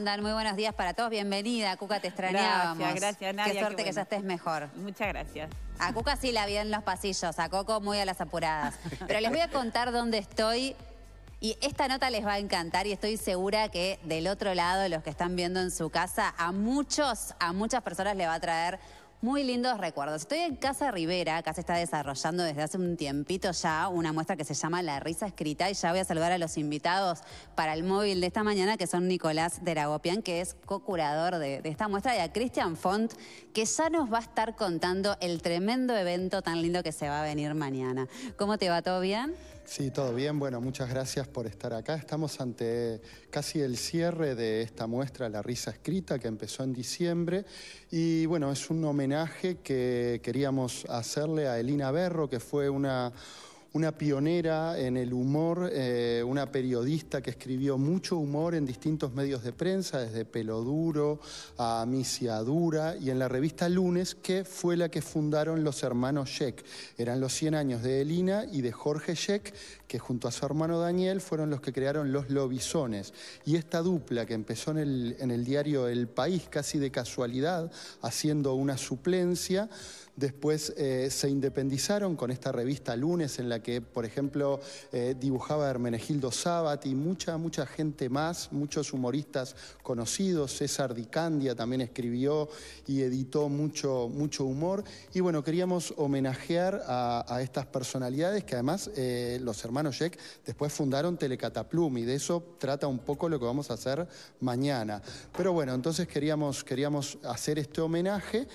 Muy buenos días para todos. Bienvenida, Cuca, te extrañábamos. Gracias, gracias, Nadia. Qué suerte que ya estés mejor. Muchas gracias. A Cuca sí la vi en los pasillos, a Coco muy a las apuradas. Pero les voy a contar dónde estoy y esta nota les va a encantar y estoy segura que del otro lado, los que están viendo en su casa, a muchos, a muchas personas le va a traer muy lindos recuerdos. Estoy en Casa Rivera, se está desarrollando desde hace un tiempito ya una muestra que se llama La Risa Escrita y ya voy a saludar a los invitados para el móvil de esta mañana que son Nicolás de Deragopian, que es co-curador de, de, esta muestra, y a Cristian Font, que ya nos va a estar contando el tremendo evento tan lindo que se va a venir mañana. ¿Cómo te va? ¿Todo bien? Sí, todo bien. Bueno, muchas gracias por estar acá. Estamos ante casi el cierre de esta muestra La risa escrita que empezó en diciembre y bueno, es un homenaje que queríamos hacerle a Elina Berro, que fue una una pionera en el humor, eh, una periodista que escribió mucho humor en distintos medios de prensa, desde Pelo Duro a Misiadura y en la revista Lunes, que fue la que fundaron los hermanos Sheck. Eran los 100 años de Elina y de Jorge Sheck, que junto a su hermano Daniel fueron los que crearon los Lobizones. Y esta dupla que empezó en el diario El País casi de casualidad, haciendo una suplencia, Después eh, se independizaron con esta revista Lunes, en la que, por ejemplo, eh, dibujaba Hermenegildo Sabat y mucha, mucha gente más, muchos humoristas conocidos. César Dicandia también escribió y editó mucho, mucho humor. Y bueno, queríamos homenajear a, estas personalidades que además eh, los hermanos Jack después fundaron Telecataplum y de eso trata un poco lo que vamos a hacer mañana. Pero bueno, entonces queríamos, queríamos hacer este homenaje.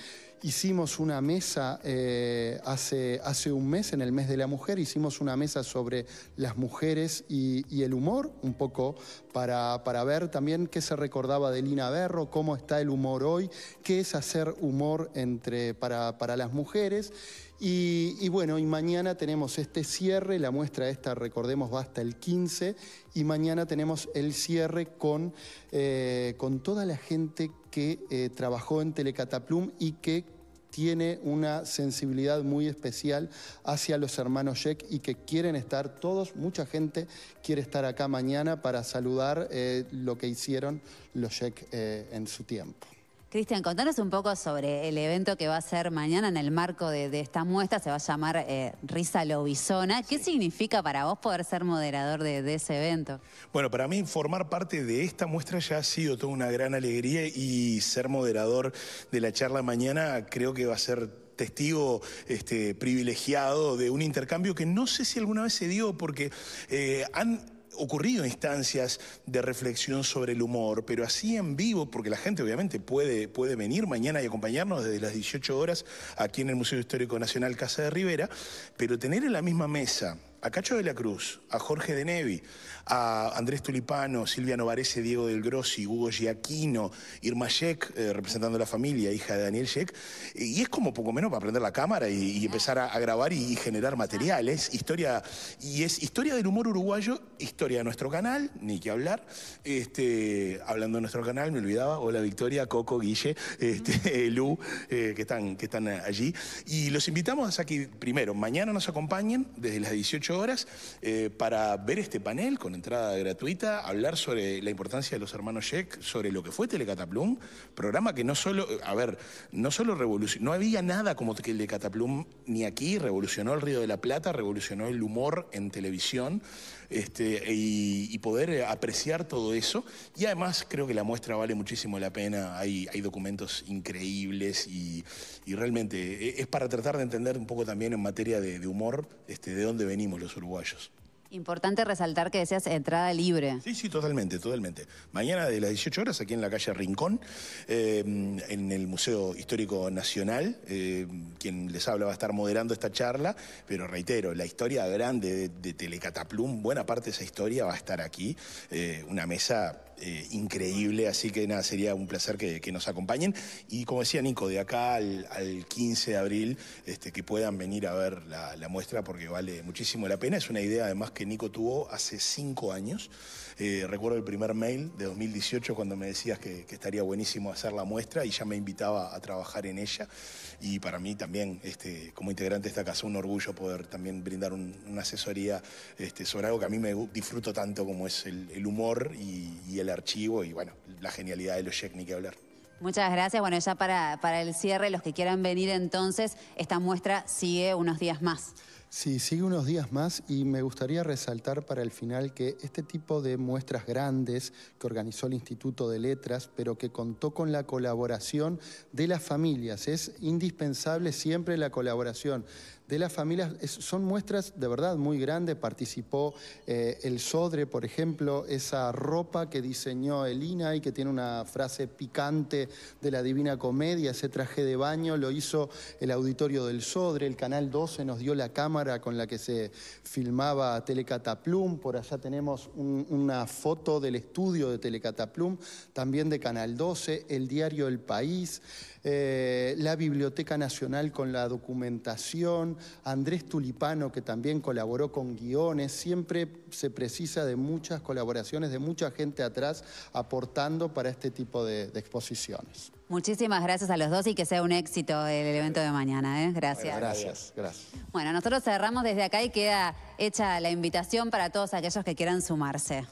Hicimos una mesa eh, hace, hace un mes, en el mes de la mujer, hicimos una mesa sobre las mujeres y, el humor, un poco para, ver también qué se recordaba de Lina Berro, cómo está el humor hoy, qué es hacer humor entre, para, las mujeres. Y, bueno, y mañana tenemos este cierre, la muestra esta, recordemos, va hasta el 15, y mañana tenemos el cierre con, eh, con toda la gente que eh, trabajó en Telecataplum y que tiene una sensibilidad muy especial hacia los hermanos Yek y que quieren estar todos, mucha gente quiere estar acá mañana para saludar eh, lo que hicieron los Yek eh, en su tiempo. Cristian, contanos un poco sobre el evento que va a ser mañana en el marco de, esta muestra, se va a llamar eh, Risa Lobizona. ¿Qué significa para vos poder ser moderador de, ese evento? Bueno, para mí formar parte de esta muestra ya ha sido toda una gran alegría y ser moderador de la charla mañana creo que va a ser testigo este, privilegiado de un intercambio que no sé si alguna vez se dio, porque eh, han ocurrido instancias de reflexión sobre el humor, pero así en vivo, porque la gente obviamente puede, puede venir mañana y acompañarnos desde las 18 horas aquí en el Museo Histórico Nacional Casa de Rivera, pero tener en la misma mesa a Cacho de la Cruz, a Jorge de Nevi, a Andrés Tulipano, Silvia Novarese, Diego del Grossi, Hugo Giaquino, Irma Sheck, eh, representando la familia, hija de Daniel Sheck. Y es como poco menos para prender la cámara y, empezar a, grabar y, generar materiales, historia, y es historia del humor uruguayo, historia de nuestro canal, ni que hablar. Este, hablando de nuestro canal, me olvidaba, hola Victoria, Coco, Guille, este, Lu, eh, que, están, que están allí. Y los invitamos a que primero, mañana nos acompañen desde las 18 horas, eh, para ver este panel con entrada gratuita, hablar sobre la importancia de los hermanos Sheck, sobre lo que fue Telecataplum, programa que no solo, a ver, no solo revolucionó, no había nada como el Telecataplum ni aquí, revolucionó el Río de la Plata, revolucionó el humor en televisión, este, y, poder apreciar todo eso. Y además creo que la muestra vale muchísimo la pena, hay, documentos increíbles y, realmente e, es para tratar de entender un poco también en materia de, de humor este, de dónde venimos los uruguayos. Importante resaltar que decías entrada libre. Sí, sí, totalmente, totalmente. Mañana de las 18 horas aquí en la calle Rincón, eh, en el Museo Histórico Nacional, eh, quien les habla va a estar moderando esta charla, pero reitero, la historia grande de, Telecataplum, buena parte de esa historia va a estar aquí, eh, una mesa eh, increíble, así que nada, sería un placer que, nos acompañen. Y como decía Nico, de acá al, 15 de abril, este, que puedan venir a ver la, muestra porque vale muchísimo la pena. Es una idea además que Nico tuvo hace cinco años. Eh, recuerdo el primer mail de 2018 cuando me decías que, estaría buenísimo hacer la muestra y ya me invitaba a trabajar en ella. Y para mí también, este, como integrante de esta casa, un orgullo poder también brindar una asesoría este, sobre algo que a mí me disfruto tanto como es el, humor y, y el archivo y bueno, la genialidad de los Jack, ni que hablar. Muchas gracias. Bueno, ya para, para el cierre, los que quieran venir entonces, esta muestra sigue unos días más. Sí, sigue unos días más y me gustaría resaltar para el final que este tipo de muestras grandes que organizó el Instituto de Letras, pero que contó con la colaboración de las familias, es indispensable siempre la colaboración de las familias. son muestras de verdad muy grandes. Participó eh, el Sodre, por ejemplo, esa ropa que diseñó Elina y que tiene una frase picante de la Divina Comedia. Ese traje de baño lo hizo el auditorio del Sodre. El Canal 12 nos dio la cámara con la que se filmaba Telecataplum. Por allá tenemos una foto del estudio de Telecataplum, también de Canal 12, el diario El País. Eh, la Biblioteca Nacional con la documentación, Andrés Tulipano que también colaboró con guiones, siempre se precisa de muchas colaboraciones, de mucha gente atrás aportando para este tipo de, exposiciones. Muchísimas gracias a los dos y que sea un éxito el evento de mañana. ¿eh? Gracias. Gracias, gracias. Bueno, nosotros cerramos desde acá y queda hecha la invitación para todos aquellos que quieran sumarse.